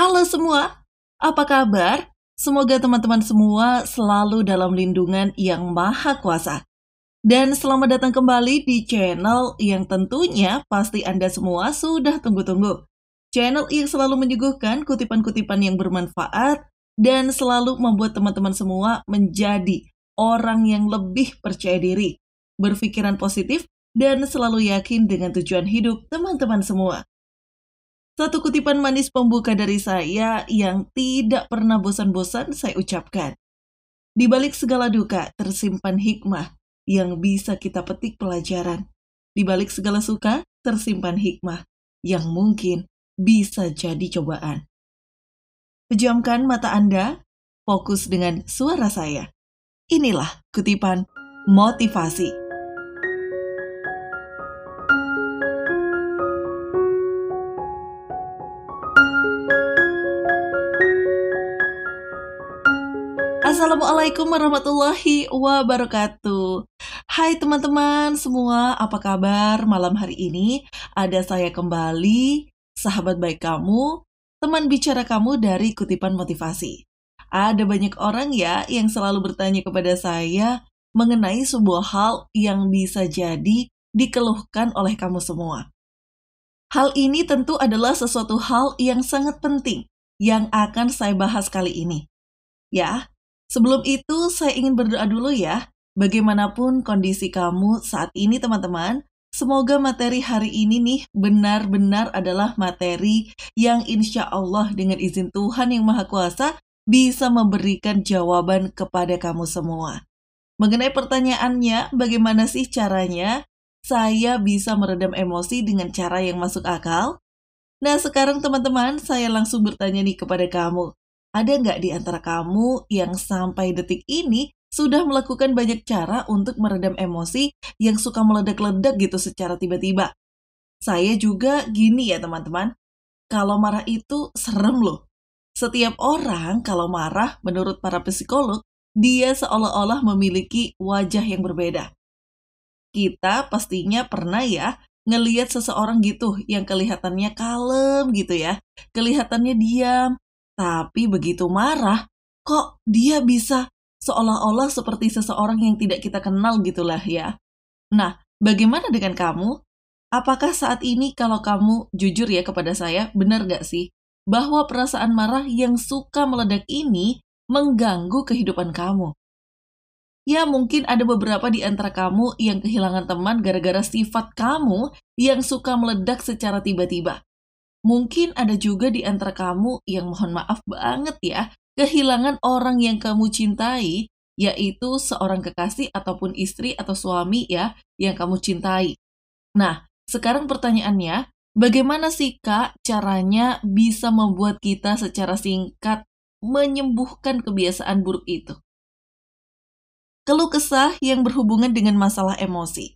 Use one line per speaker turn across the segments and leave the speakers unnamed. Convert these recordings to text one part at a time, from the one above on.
Halo semua, apa kabar? Semoga teman-teman semua selalu dalam lindungan yang maha kuasa. Dan selamat datang kembali di channel yang tentunya pasti Anda semua sudah tunggu-tunggu. Channel yang selalu menyuguhkan kutipan-kutipan yang bermanfaat dan selalu membuat teman-teman semua menjadi orang yang lebih percaya diri, berpikiran positif, dan selalu yakin dengan tujuan hidup teman-teman semua. Satu kutipan manis pembuka dari saya yang tidak pernah bosan-bosan saya ucapkan. Di balik segala duka tersimpan hikmah yang bisa kita petik pelajaran. Di balik segala suka tersimpan hikmah yang mungkin bisa jadi cobaan. Pejamkan mata Anda, fokus dengan suara saya. Inilah kutipan motivasi.
Assalamualaikum
warahmatullahi wabarakatuh. Hai teman-teman semua, apa kabar malam hari ini? Ada saya kembali, sahabat baik kamu, teman bicara kamu dari kutipan motivasi. Ada banyak orang ya yang selalu bertanya kepada saya mengenai sebuah hal yang bisa jadi dikeluhkan oleh kamu semua. Hal ini tentu adalah sesuatu hal yang sangat penting yang akan saya bahas kali ini. Ya, Sebelum itu, saya ingin berdoa dulu ya. Bagaimanapun kondisi kamu saat ini, teman-teman, Semoga materi hari ini nih benar-benar adalah materi yang insya Allah dengan izin Tuhan yang Maha Kuasa bisa memberikan jawaban kepada kamu semua. Mengenai pertanyaannya, bagaimana sih caranya saya bisa meredam emosi dengan cara yang masuk akal? Nah sekarang teman-teman, saya langsung bertanya nih kepada kamu ada nggak di antara kamu yang sampai detik ini sudah melakukan banyak cara untuk meredam emosi yang suka meledak-ledak gitu secara tiba-tiba? Saya juga gini ya teman-teman, kalau marah itu serem loh. Setiap orang kalau marah menurut para psikolog, dia seolah-olah memiliki wajah yang berbeda. Kita pastinya pernah ya ngeliat seseorang gitu yang kelihatannya kalem gitu ya, kelihatannya diam, tapi begitu marah, kok dia bisa seolah-olah seperti seseorang yang tidak kita kenal gitulah ya. Nah, bagaimana dengan kamu? Apakah saat ini kalau kamu jujur ya kepada saya, benar gak sih? Bahwa perasaan marah yang suka meledak ini mengganggu kehidupan kamu. Ya mungkin ada beberapa di antara kamu yang kehilangan teman gara-gara sifat kamu yang suka meledak secara tiba-tiba. Mungkin ada juga di antara kamu yang mohon maaf banget ya, kehilangan orang yang kamu cintai, yaitu seorang kekasih ataupun istri atau suami ya yang kamu cintai. Nah, sekarang pertanyaannya, bagaimana sih Kak caranya bisa membuat kita secara singkat menyembuhkan kebiasaan buruk itu? Keluh kesah yang berhubungan dengan masalah emosi.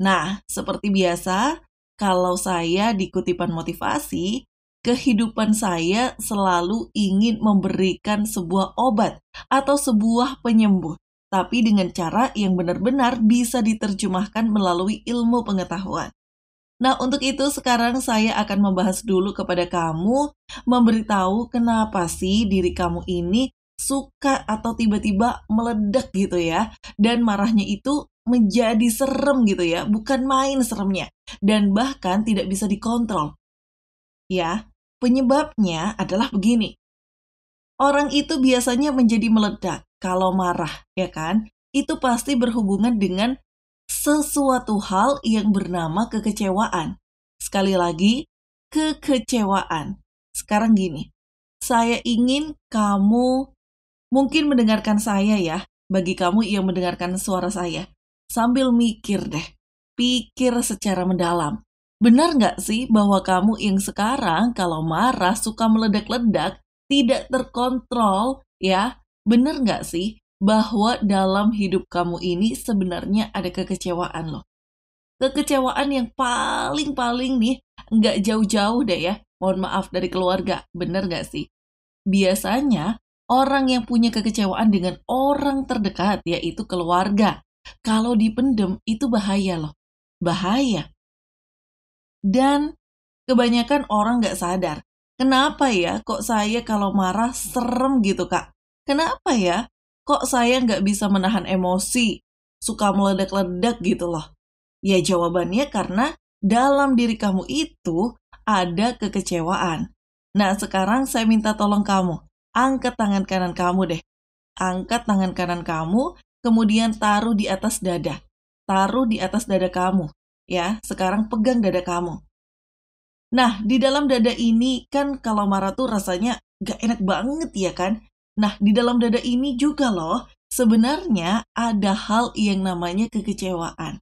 Nah, seperti biasa, kalau saya di kutipan motivasi, kehidupan saya selalu ingin memberikan sebuah obat atau sebuah penyembuh, tapi dengan cara yang benar-benar bisa diterjemahkan melalui ilmu pengetahuan. Nah, untuk itu sekarang saya akan membahas dulu kepada kamu, memberitahu kenapa sih diri kamu ini suka atau tiba-tiba meledak gitu ya. Dan marahnya itu menjadi serem gitu ya, bukan main seremnya, dan bahkan tidak bisa dikontrol. Ya, penyebabnya adalah begini. Orang itu biasanya menjadi meledak kalau marah, ya kan? Itu pasti berhubungan dengan sesuatu hal yang bernama kekecewaan. Sekali lagi, kekecewaan. Sekarang gini, saya ingin kamu mungkin mendengarkan saya ya, bagi kamu yang mendengarkan suara saya sambil mikir deh. Pikir secara mendalam. Benar nggak sih bahwa kamu yang sekarang kalau marah suka meledak-ledak, tidak terkontrol, ya? Benar nggak sih bahwa dalam hidup kamu ini sebenarnya ada kekecewaan loh? Kekecewaan yang paling-paling nih nggak jauh-jauh deh ya, mohon maaf dari keluarga, Benar nggak sih? Biasanya orang yang punya kekecewaan dengan orang terdekat yaitu keluarga. Kalau dipendem itu bahaya loh. Bahaya. Dan kebanyakan orang nggak sadar. Kenapa ya kok saya kalau marah serem gitu kak? Kenapa ya kok saya nggak bisa menahan emosi? Suka meledak-ledak gitu loh. Ya jawabannya karena dalam diri kamu itu ada kekecewaan. Nah sekarang saya minta tolong kamu, angkat tangan kanan kamu deh. Angkat tangan kanan kamu kemudian taruh di atas dada. Taruh di atas dada kamu, ya. Sekarang pegang dada kamu. Nah, di dalam dada ini kan kalau marah tuh rasanya gak enak banget ya kan? Nah, di dalam dada ini juga loh, sebenarnya ada hal yang namanya kekecewaan.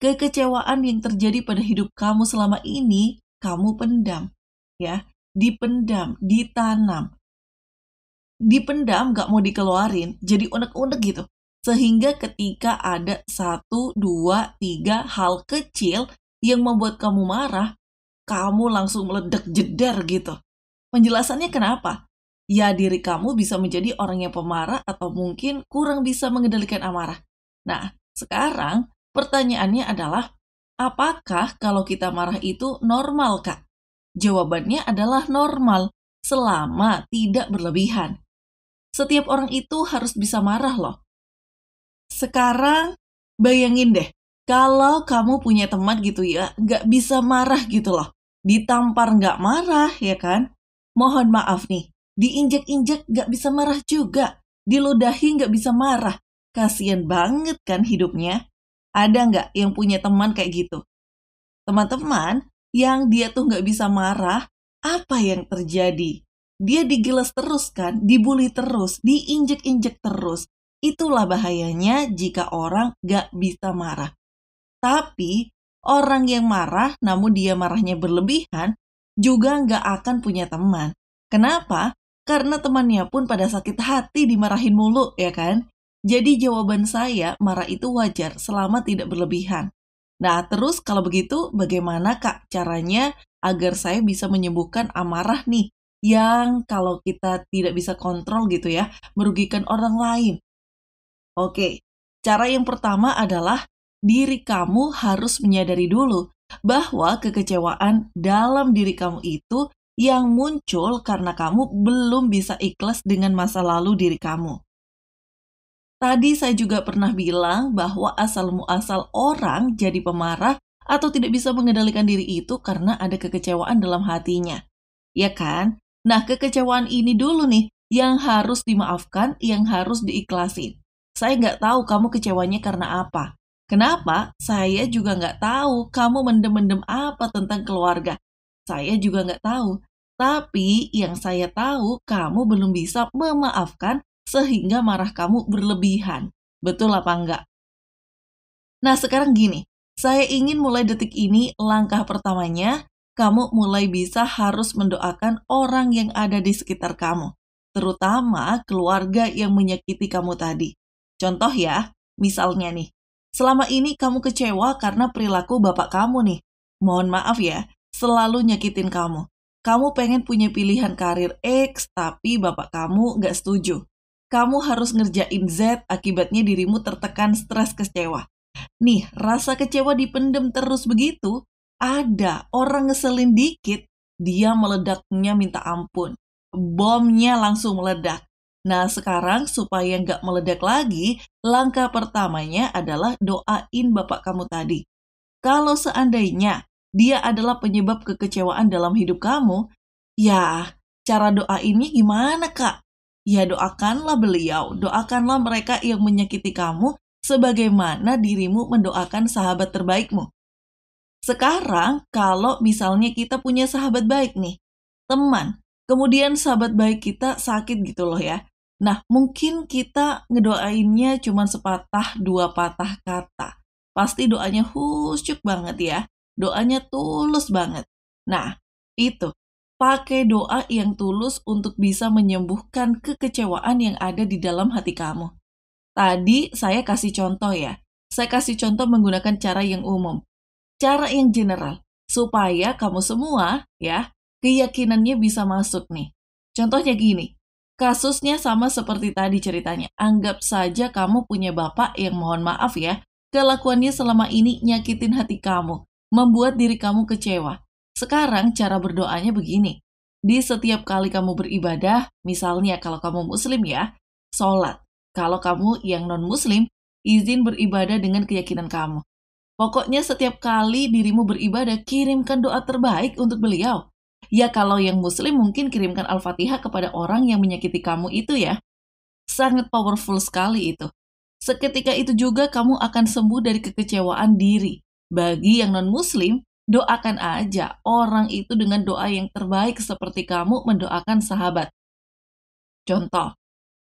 Kekecewaan yang terjadi pada hidup kamu selama ini, kamu pendam. Ya, dipendam, ditanam. Dipendam gak mau dikeluarin, jadi unek-unek gitu. Sehingga ketika ada satu, dua, tiga hal kecil yang membuat kamu marah, kamu langsung meledak jeder gitu. Penjelasannya kenapa? Ya diri kamu bisa menjadi orang yang pemarah atau mungkin kurang bisa mengendalikan amarah. Nah, sekarang pertanyaannya adalah, apakah kalau kita marah itu normal, Kak? Jawabannya adalah normal, selama tidak berlebihan. Setiap orang itu harus bisa marah loh, sekarang bayangin deh, kalau kamu punya teman gitu ya, nggak bisa marah gitu loh. Ditampar nggak marah, ya kan? Mohon maaf nih, diinjek-injek nggak bisa marah juga. Diludahi nggak bisa marah. Kasian banget kan hidupnya. Ada nggak yang punya teman kayak gitu? Teman-teman, yang dia tuh nggak bisa marah, apa yang terjadi? Dia digiles terus kan, dibully terus, diinjek-injek terus, Itulah bahayanya jika orang gak bisa marah. Tapi, orang yang marah namun dia marahnya berlebihan juga gak akan punya teman. Kenapa? Karena temannya pun pada sakit hati dimarahin mulu, ya kan? Jadi jawaban saya, marah itu wajar selama tidak berlebihan. Nah, terus kalau begitu bagaimana Kak caranya agar saya bisa menyembuhkan amarah nih yang kalau kita tidak bisa kontrol gitu ya, merugikan orang lain Oke, cara yang pertama adalah diri kamu harus menyadari dulu bahwa kekecewaan dalam diri kamu itu yang muncul karena kamu belum bisa ikhlas dengan masa lalu diri kamu. Tadi saya juga pernah bilang bahwa asal muasal orang jadi pemarah atau tidak bisa mengendalikan diri itu karena ada kekecewaan dalam hatinya. Ya kan? Nah, kekecewaan ini dulu nih yang harus dimaafkan, yang harus diikhlasin. Saya nggak tahu kamu kecewanya karena apa. Kenapa? Saya juga nggak tahu kamu mendem-mendem apa tentang keluarga. Saya juga nggak tahu. Tapi yang saya tahu kamu belum bisa memaafkan sehingga marah kamu berlebihan. Betul apa enggak? Nah sekarang gini, saya ingin mulai detik ini langkah pertamanya kamu mulai bisa harus mendoakan orang yang ada di sekitar kamu, terutama keluarga yang menyakiti kamu tadi. Contoh ya, misalnya nih, selama ini kamu kecewa karena perilaku bapak kamu nih. Mohon maaf ya, selalu nyakitin kamu. Kamu pengen punya pilihan karir X, tapi bapak kamu nggak setuju. Kamu harus ngerjain Z, akibatnya dirimu tertekan stres kecewa. Nih, rasa kecewa dipendem terus begitu, ada orang ngeselin dikit, dia meledaknya minta ampun. Bomnya langsung meledak. Nah, sekarang supaya nggak meledak lagi, langkah pertamanya adalah doain bapak kamu tadi. Kalau seandainya dia adalah penyebab kekecewaan dalam hidup kamu, ya cara doa ini gimana kak? Ya doakanlah beliau, doakanlah mereka yang menyakiti kamu sebagaimana dirimu mendoakan sahabat terbaikmu. Sekarang kalau misalnya kita punya sahabat baik nih, teman, kemudian sahabat baik kita sakit gitu loh ya, Nah, mungkin kita ngedoainnya cuma sepatah dua patah kata. Pasti doanya husyuk banget ya. Doanya tulus banget. Nah, itu. Pakai doa yang tulus untuk bisa menyembuhkan kekecewaan yang ada di dalam hati kamu. Tadi saya kasih contoh ya. Saya kasih contoh menggunakan cara yang umum. Cara yang general. Supaya kamu semua ya, keyakinannya bisa masuk nih. Contohnya gini, Kasusnya sama seperti tadi ceritanya. Anggap saja kamu punya bapak yang mohon maaf ya, kelakuannya selama ini nyakitin hati kamu, membuat diri kamu kecewa. Sekarang cara berdoanya begini. Di setiap kali kamu beribadah, misalnya kalau kamu muslim ya, sholat. Kalau kamu yang non-muslim, izin beribadah dengan keyakinan kamu. Pokoknya setiap kali dirimu beribadah, kirimkan doa terbaik untuk beliau. Ya kalau yang muslim mungkin kirimkan Al-Fatihah kepada orang yang menyakiti kamu itu ya. Sangat powerful sekali itu. Seketika itu juga kamu akan sembuh dari kekecewaan diri. Bagi yang non-muslim, doakan aja orang itu dengan doa yang terbaik seperti kamu mendoakan sahabat. Contoh,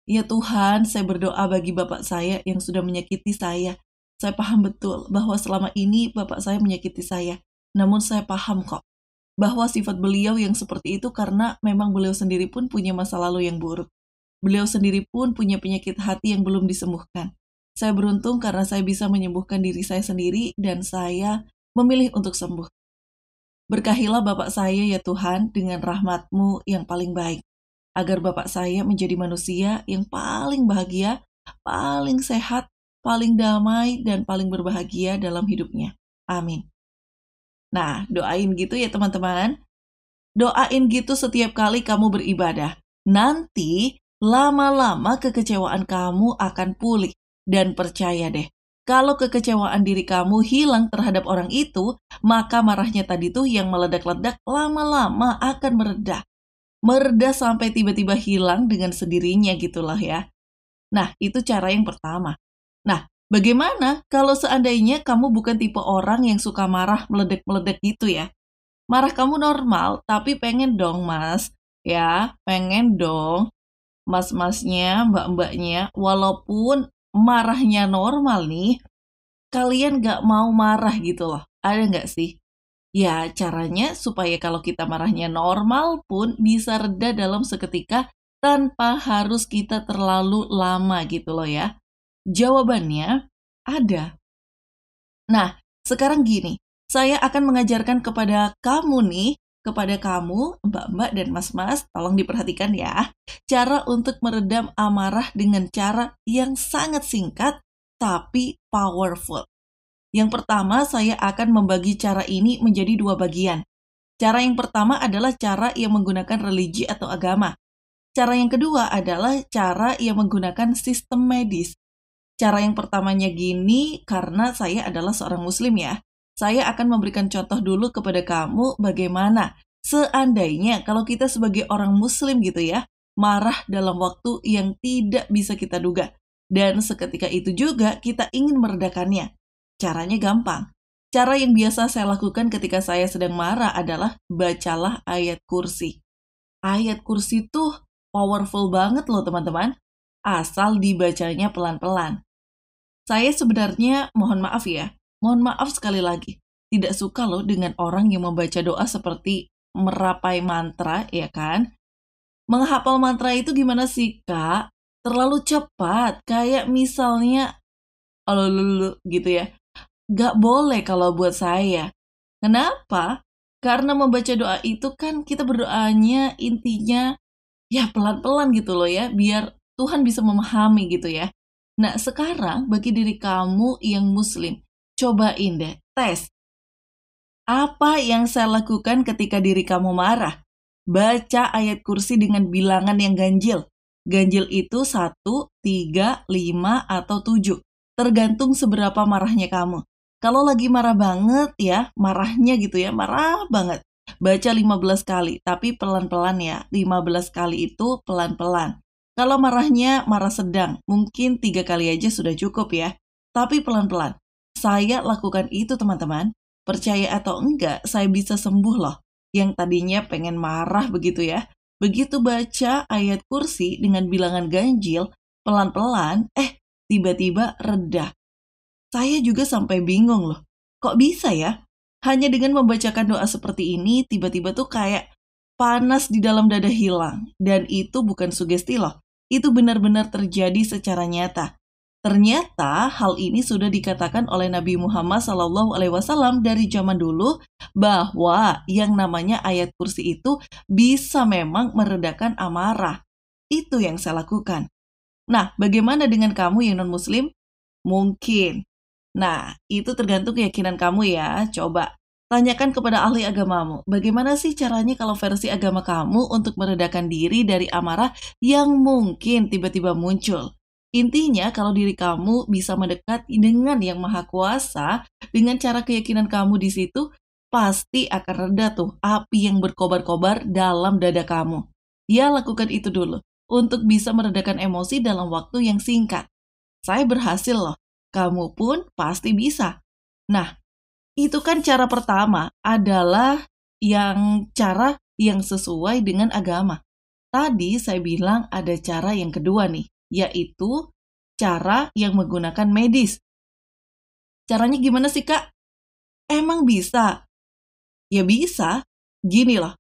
ya Tuhan, saya berdoa bagi bapak saya yang sudah menyakiti saya. Saya paham betul bahwa selama ini bapak saya menyakiti saya. Namun saya paham kok bahwa sifat beliau yang seperti itu karena memang beliau sendiri pun punya masa lalu yang buruk. Beliau sendiri pun punya penyakit hati yang belum disembuhkan. Saya beruntung karena saya bisa menyembuhkan diri saya sendiri dan saya memilih untuk sembuh. Berkahilah Bapak saya ya Tuhan dengan rahmatmu yang paling baik, agar Bapak saya menjadi manusia yang paling bahagia, paling sehat, paling damai, dan paling berbahagia dalam hidupnya. Amin. Nah, doain gitu ya teman-teman. Doain gitu setiap kali kamu beribadah. Nanti lama-lama kekecewaan kamu akan pulih. Dan percaya deh, kalau kekecewaan diri kamu hilang terhadap orang itu, maka marahnya tadi tuh yang meledak-ledak lama-lama akan meredah. Meredah sampai tiba-tiba hilang dengan sendirinya gitulah ya. Nah, itu cara yang pertama. Bagaimana kalau seandainya kamu bukan tipe orang yang suka marah meledek-meledek gitu ya? Marah kamu normal, tapi pengen dong mas, ya, pengen dong mas-masnya, mbak-mbaknya, walaupun marahnya normal nih, kalian gak mau marah gitu loh, ada gak sih? Ya, caranya supaya kalau kita marahnya normal pun bisa reda dalam seketika tanpa harus kita terlalu lama gitu loh ya. Jawabannya ada. Nah, sekarang gini, saya akan mengajarkan kepada kamu nih, kepada kamu, mbak-mbak dan mas-mas, tolong diperhatikan ya, cara untuk meredam amarah dengan cara yang sangat singkat tapi powerful. Yang pertama, saya akan membagi cara ini menjadi dua bagian. Cara yang pertama adalah cara yang menggunakan religi atau agama. Cara yang kedua adalah cara yang menggunakan sistem medis. Cara yang pertamanya gini, karena saya adalah seorang Muslim ya. Saya akan memberikan contoh dulu kepada kamu bagaimana seandainya kalau kita sebagai orang Muslim gitu ya, marah dalam waktu yang tidak bisa kita duga. Dan seketika itu juga kita ingin meredakannya. Caranya gampang. Cara yang biasa saya lakukan ketika saya sedang marah adalah bacalah ayat kursi. Ayat kursi tuh powerful banget loh teman-teman asal dibacanya pelan-pelan. Saya sebenarnya mohon maaf ya, mohon maaf sekali lagi. Tidak suka loh dengan orang yang membaca doa seperti merapai mantra, ya kan? Menghafal mantra itu gimana sih, Kak? Terlalu cepat, kayak misalnya lulu gitu ya. Gak boleh kalau buat saya. Kenapa? Karena membaca doa itu kan kita berdoanya intinya ya pelan-pelan gitu loh ya, biar Tuhan bisa memahami gitu ya. Nah, sekarang bagi diri kamu yang muslim, cobain deh, tes. Apa yang saya lakukan ketika diri kamu marah? Baca ayat kursi dengan bilangan yang ganjil. Ganjil itu 1, 3, 5, atau 7. Tergantung seberapa marahnya kamu. Kalau lagi marah banget ya, marahnya gitu ya, marah banget. Baca 15 kali, tapi pelan-pelan ya. 15 kali itu pelan-pelan. Kalau marahnya marah sedang, mungkin tiga kali aja sudah cukup ya. Tapi pelan-pelan. Saya lakukan itu teman-teman. Percaya atau enggak, saya bisa sembuh loh. Yang tadinya pengen marah begitu ya. Begitu baca ayat kursi dengan bilangan ganjil, pelan-pelan, eh tiba-tiba redah. Saya juga sampai bingung loh. Kok bisa ya? Hanya dengan membacakan doa seperti ini, tiba-tiba tuh kayak panas di dalam dada hilang. Dan itu bukan sugesti loh itu benar-benar terjadi secara nyata. Ternyata hal ini sudah dikatakan oleh Nabi Muhammad SAW dari zaman dulu bahwa yang namanya ayat kursi itu bisa memang meredakan amarah. Itu yang saya lakukan. Nah, bagaimana dengan kamu yang non-muslim? Mungkin. Nah, itu tergantung keyakinan kamu ya. Coba Tanyakan kepada ahli agamamu, bagaimana sih caranya kalau versi agama kamu untuk meredakan diri dari amarah yang mungkin tiba-tiba muncul? Intinya, kalau diri kamu bisa mendekat dengan Yang Maha Kuasa, dengan cara keyakinan kamu di situ, pasti akan reda tuh api yang berkobar-kobar dalam dada kamu. Ya, lakukan itu dulu untuk bisa meredakan emosi dalam waktu yang singkat. Saya berhasil loh, kamu pun pasti bisa. Nah, itu kan cara pertama adalah yang cara yang sesuai dengan agama. Tadi saya bilang ada cara yang kedua nih, yaitu cara yang menggunakan medis. Caranya gimana sih, Kak? Emang bisa? Ya bisa. Gini loh.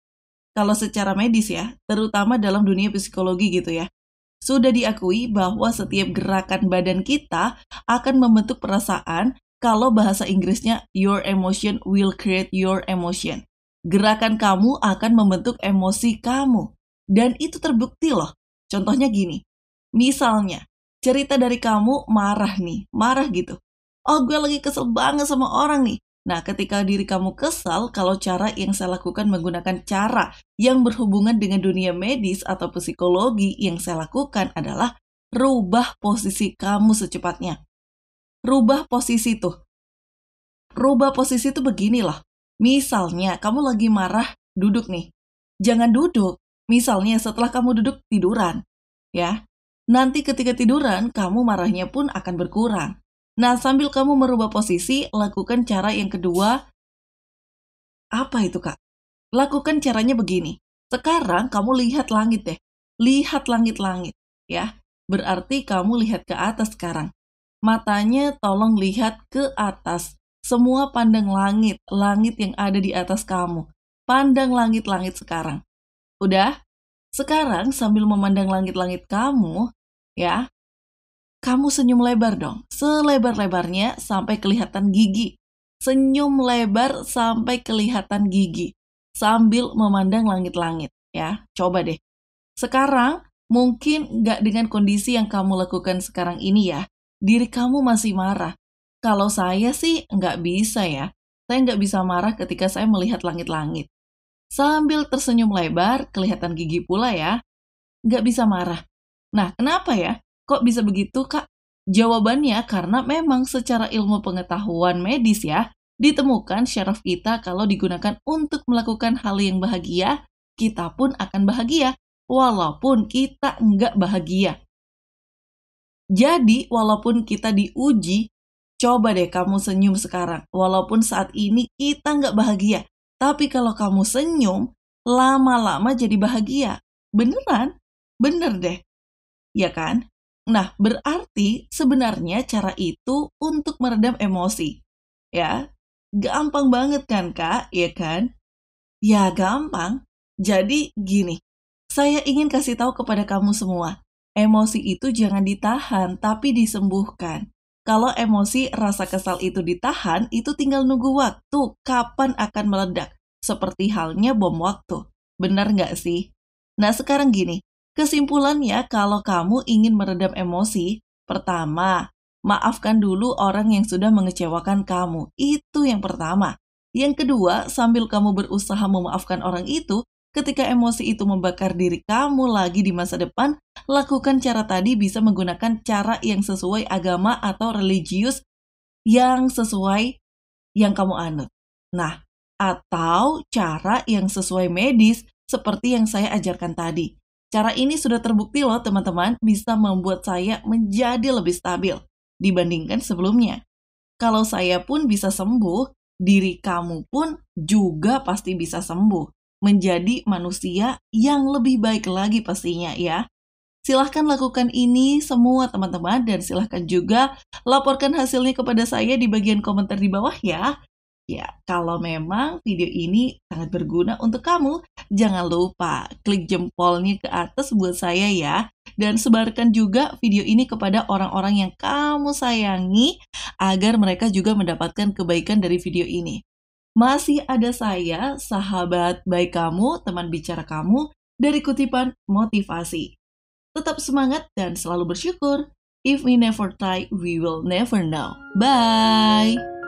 Kalau secara medis ya, terutama dalam dunia psikologi gitu ya, sudah diakui bahwa setiap gerakan badan kita akan membentuk perasaan kalau bahasa Inggrisnya your emotion will create your emotion. Gerakan kamu akan membentuk emosi kamu. Dan itu terbukti loh. Contohnya gini. Misalnya, cerita dari kamu marah nih, marah gitu. Oh, gue lagi kesel banget sama orang nih. Nah, ketika diri kamu kesal, kalau cara yang saya lakukan menggunakan cara yang berhubungan dengan dunia medis atau psikologi yang saya lakukan adalah rubah posisi kamu secepatnya rubah posisi tuh. Rubah posisi tuh begini loh. Misalnya kamu lagi marah, duduk nih. Jangan duduk. Misalnya setelah kamu duduk tiduran, ya. Nanti ketika tiduran, kamu marahnya pun akan berkurang. Nah, sambil kamu merubah posisi, lakukan cara yang kedua. Apa itu, Kak? Lakukan caranya begini. Sekarang kamu lihat langit deh. Lihat langit-langit, ya. Berarti kamu lihat ke atas sekarang matanya tolong lihat ke atas. Semua pandang langit, langit yang ada di atas kamu. Pandang langit-langit sekarang. Udah? Sekarang sambil memandang langit-langit kamu, ya, kamu senyum lebar dong. Selebar-lebarnya sampai kelihatan gigi. Senyum lebar sampai kelihatan gigi. Sambil memandang langit-langit, ya. Coba deh. Sekarang, mungkin nggak dengan kondisi yang kamu lakukan sekarang ini ya, diri kamu masih marah. Kalau saya sih nggak bisa ya. Saya nggak bisa marah ketika saya melihat langit-langit. Sambil tersenyum lebar, kelihatan gigi pula ya. Nggak bisa marah. Nah, kenapa ya? Kok bisa begitu, Kak? Jawabannya karena memang secara ilmu pengetahuan medis ya, ditemukan syaraf kita kalau digunakan untuk melakukan hal yang bahagia, kita pun akan bahagia, walaupun kita nggak bahagia. Jadi, walaupun kita diuji, coba deh kamu senyum sekarang. Walaupun saat ini kita nggak bahagia, tapi kalau kamu senyum, lama-lama jadi bahagia. Beneran? Bener deh. Ya kan? Nah, berarti sebenarnya cara itu untuk meredam emosi. Ya, gampang banget kan kak, ya kan? Ya, gampang. Jadi gini, saya ingin kasih tahu kepada kamu semua, emosi itu jangan ditahan, tapi disembuhkan. Kalau emosi rasa kesal itu ditahan, itu tinggal nunggu waktu kapan akan meledak, seperti halnya bom waktu. Benar nggak sih? Nah sekarang gini, kesimpulannya kalau kamu ingin meredam emosi, pertama, maafkan dulu orang yang sudah mengecewakan kamu. Itu yang pertama. Yang kedua, sambil kamu berusaha memaafkan orang itu, Ketika emosi itu membakar diri kamu lagi di masa depan, lakukan cara tadi bisa menggunakan cara yang sesuai agama atau religius yang sesuai yang kamu anut. Nah, atau cara yang sesuai medis seperti yang saya ajarkan tadi. Cara ini sudah terbukti loh teman-teman bisa membuat saya menjadi lebih stabil dibandingkan sebelumnya. Kalau saya pun bisa sembuh, diri kamu pun juga pasti bisa sembuh menjadi manusia yang lebih baik lagi pastinya ya. Silahkan lakukan ini semua teman-teman dan silahkan juga laporkan hasilnya kepada saya di bagian komentar di bawah ya. Ya, kalau memang video ini sangat berguna untuk kamu, jangan lupa klik jempolnya ke atas buat saya ya. Dan sebarkan juga video ini kepada orang-orang yang kamu sayangi agar mereka juga mendapatkan kebaikan dari video ini masih ada saya, sahabat baik kamu, teman bicara kamu, dari kutipan motivasi. Tetap semangat dan selalu bersyukur. If we never try, we will never know. Bye!